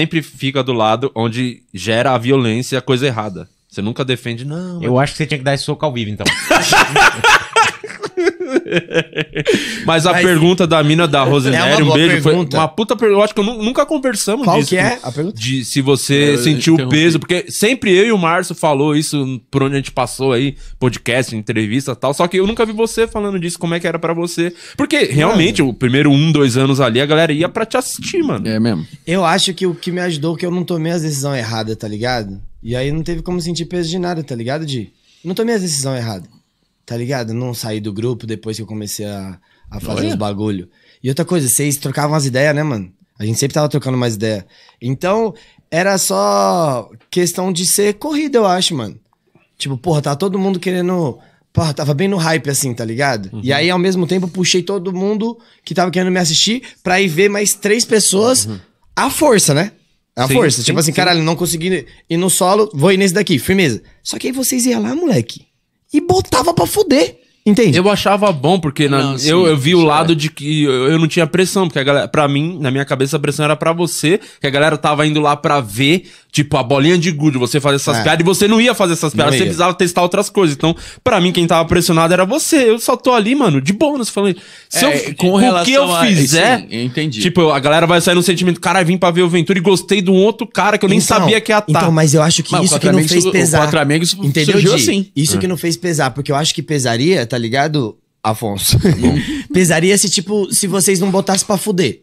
sempre fica do lado onde gera a violência e a coisa errada. Você nunca defende, não. Eu acho que você tinha que dar esse soco ao vivo, então. Mas a Mas- pergunta da mina da Rosemary, É um beijo, pergunta. foi uma puta pergunta. Eu acho que eu nunca conversamos Qual disso. que é tipo, a pergunta? De se você Eu sentiu o peso, porque sempre eu e o Márcio falou isso por onde a gente passou aí, podcast, entrevista e tal, só que eu nunca vi você falando disso, como é que era pra você. Porque realmente, o primeiro um, dois anos ali, a galera ia pra te assistir, mano. É mesmo. Eu acho que o que me ajudou é que eu não tomei as decisões erradas, tá ligado? E aí não teve como sentir peso de nada, tá ligado, Di? Não tomei as decisões erradas tá ligado? Não saí do grupo depois que eu comecei a, a fazer Olha. os bagulho. E outra coisa, vocês trocavam as ideias, né, mano? A gente sempre tava trocando mais ideia. Então, era só questão de ser corrida, eu acho, mano. Tipo, porra, tá todo mundo querendo. Porra, tava bem no hype assim, tá ligado? Uhum. E aí, ao mesmo tempo, puxei todo mundo que tava querendo me assistir pra ir ver mais três pessoas uhum. à força, né? À sim, força. Tipo sim, tipo assim, sim. caralho, não consegui ir no solo, vou ir nesse daqui, firmeza. Só que aí vocês iam lá, moleque e botava pra fuder. Entende? Eu achava bom, porque na, não, sim, eu, eu vi o é. lado é. de que eu, eu, não tinha pressão, porque a galera, pra mim, na minha cabeça, a pressão era para você, que a galera tava indo lá pra ver, tipo, a bolinha de gude, você fazer essas é. piadas, e você não ia fazer essas piadas, você precisava testar outras coisas. Então, para mim, quem tava pressionado era você. Eu só tô ali, mano, de bônus, falei. Se é, eu, com o que eu a... fizer, sim, eu entendi. tipo, a galera vai sair no sentimento, cara, vim pra ver o Ventura e gostei de um outro cara que eu nem então, sabia que ia estar. Tá. Então, mas eu acho que mas isso que não fez pesar. O Quatro Amigos entendeu, assim. Isso que hum. não fez pesar, porque eu acho que pesaria, tá ligado, Afonso? Tá Pesaria se, tipo, se vocês não botassem pra fuder.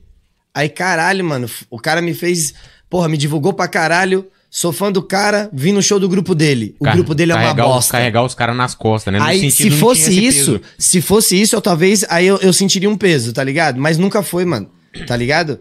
Aí, caralho, mano, o cara me fez. Porra, me divulgou pra caralho. Sou fã do cara, vim no show do grupo dele. O Car grupo dele é uma bosta. Os, carregar os caras nas costas, né? aí, se fosse isso, se fosse isso, eu talvez. Aí eu, eu sentiria um peso, tá ligado? Mas nunca foi, mano. Tá ligado?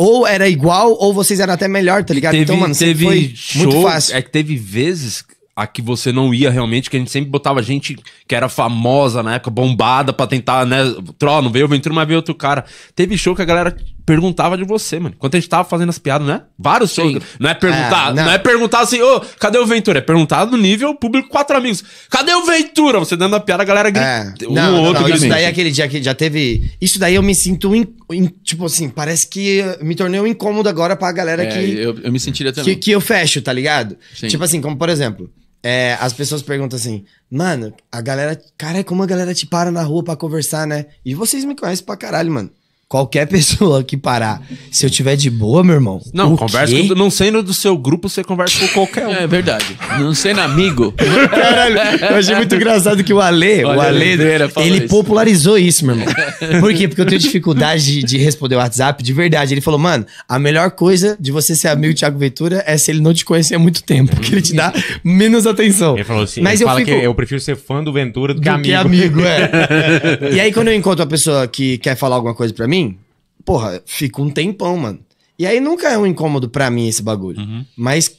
ou era igual, ou vocês eram até melhor, tá ligado? Então, teve, então, mano, teve foi show, muito fácil. É que teve vezes a que você não ia realmente, que a gente sempre botava gente que era famosa na época, bombada, pra tentar, né? trono não veio o Ventura, mas veio outro cara. Teve show que a galera perguntava de você, mano. Quando a gente tava fazendo as piadas, né? Vários Sim. shows. Não é perguntar, é, não. não. é perguntar assim, ô, oh, cadê o Ventura? É perguntar no nível público quatro amigos. Cadê o Ventura? Você dando a piada, a galera grita. É. Um não, outro não, Isso daí é aquele dia que já teve. Isso daí eu me sinto, in... In... tipo assim, parece que me tornei um incômodo agora pra galera é, que. Eu, eu me sentiria também. Que, que eu fecho, tá ligado? Sim. Tipo assim, como por exemplo. É, as pessoas perguntam assim, mano, a galera. Cara, como a galera te para na rua para conversar, né? E vocês me conhecem pra caralho, mano. Qualquer pessoa que parar, se eu tiver de boa, meu irmão. Não, conversa com, não sendo do seu grupo, você conversa com qualquer um. É verdade. Não sendo amigo. Caralho, eu achei muito engraçado que o Ale, o Ale, ele isso. popularizou isso, meu irmão. Por quê? Porque eu tenho dificuldade de, de, responder o WhatsApp, de verdade. Ele falou, mano, a melhor coisa de você ser amigo do Thiago Ventura é se ele não te conhecer há muito tempo, que ele te dá menos atenção. Ele falou assim, Mas eu fala fico... que eu prefiro ser fã do Ventura do, do que amigo. Que amigo, é. e aí quando eu encontro uma pessoa que quer falar alguma coisa para mim, porra, fica um tempão, mano. E aí nunca é um incômodo para mim esse bagulho. Uhum. Mas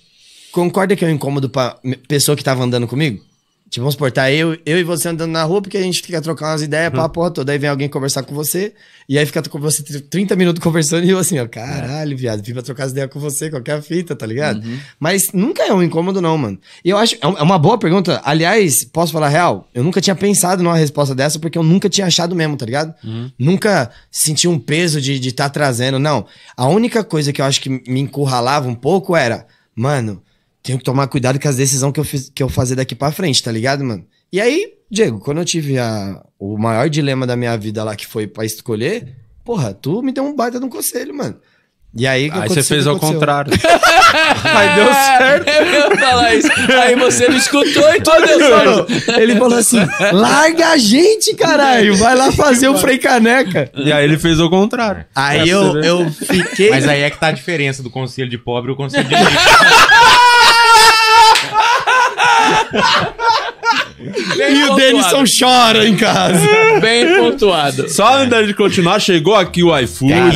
concorda que é um incômodo pra pessoa que tava andando comigo? Tipo, vamos supor, tá eu, eu e você andando na rua, porque a gente fica trocando umas ideias, uhum. pá, porra toda. Aí vem alguém conversar com você, e aí fica com você 30 minutos conversando, e eu assim, ó, caralho, viado, vim pra trocar as ideias com você, qualquer é fita, tá ligado? Uhum. Mas nunca é um incômodo, não, mano. E eu acho, é, é uma boa pergunta. Aliás, posso falar real? Eu nunca tinha pensado numa resposta dessa, porque eu nunca tinha achado mesmo, tá ligado? Uhum. Nunca senti um peso de estar de tá trazendo, não. A única coisa que eu acho que me encurralava um pouco era, mano tenho que tomar cuidado com as decisões que eu, fiz, que eu fazer daqui para frente, tá ligado, mano? E aí, Diego, quando eu tive a, o maior dilema da minha vida lá, que foi para escolher, porra, tu me deu um baita de um conselho, mano. E aí, aí você fez ao contrário. aí deu certo. É, eu ia falar isso. Aí você me escutou e tudo deu certo. Ele falou assim: larga a gente, caralho. Vai lá fazer o freio caneca. E aí ele fez ao contrário. Aí eu, eu fiquei. Mas aí é que tá a diferença do conselho de pobre e o conselho de rico. e o Denison chora em casa. Bem pontuado. Só antes de continuar, chegou aqui o iFood, o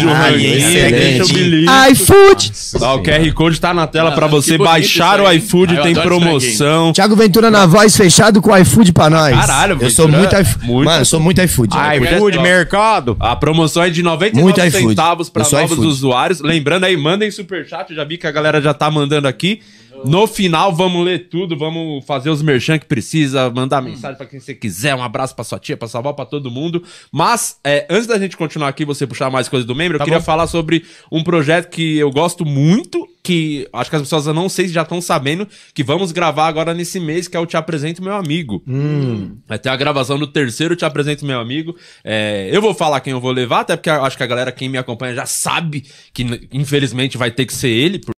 iFood. Tá, o QR Code tá na tela para você baixar o iFood, tem promoção. Tiago Ventura na voz, fechado com o iFood pra nós. Caralho, Ventura. Eu sou muito iFood. Muito. Mano, eu sou muito iFood. Ah, iFood, é mercado. A promoção é de 99 centavos para novos usuários. Lembrando aí, mandem superchat, já vi que a galera já tá mandando aqui. No final, vamos ler tudo, vamos fazer os merchan que precisa, mandar hum. mensagem para quem você quiser, um abraço pra sua tia, pra avó, pra todo mundo. Mas, é, antes da gente continuar aqui, você puxar mais coisas do membro, tá eu queria bom. falar sobre um projeto que eu gosto muito, que acho que as pessoas eu não sei se já estão sabendo, que vamos gravar agora nesse mês, que é o Te Apresento Meu Amigo. Hum. Até a gravação do terceiro Te Apresento Meu Amigo. É, eu vou falar quem eu vou levar, até porque acho que a galera, quem me acompanha, já sabe que infelizmente vai ter que ser ele.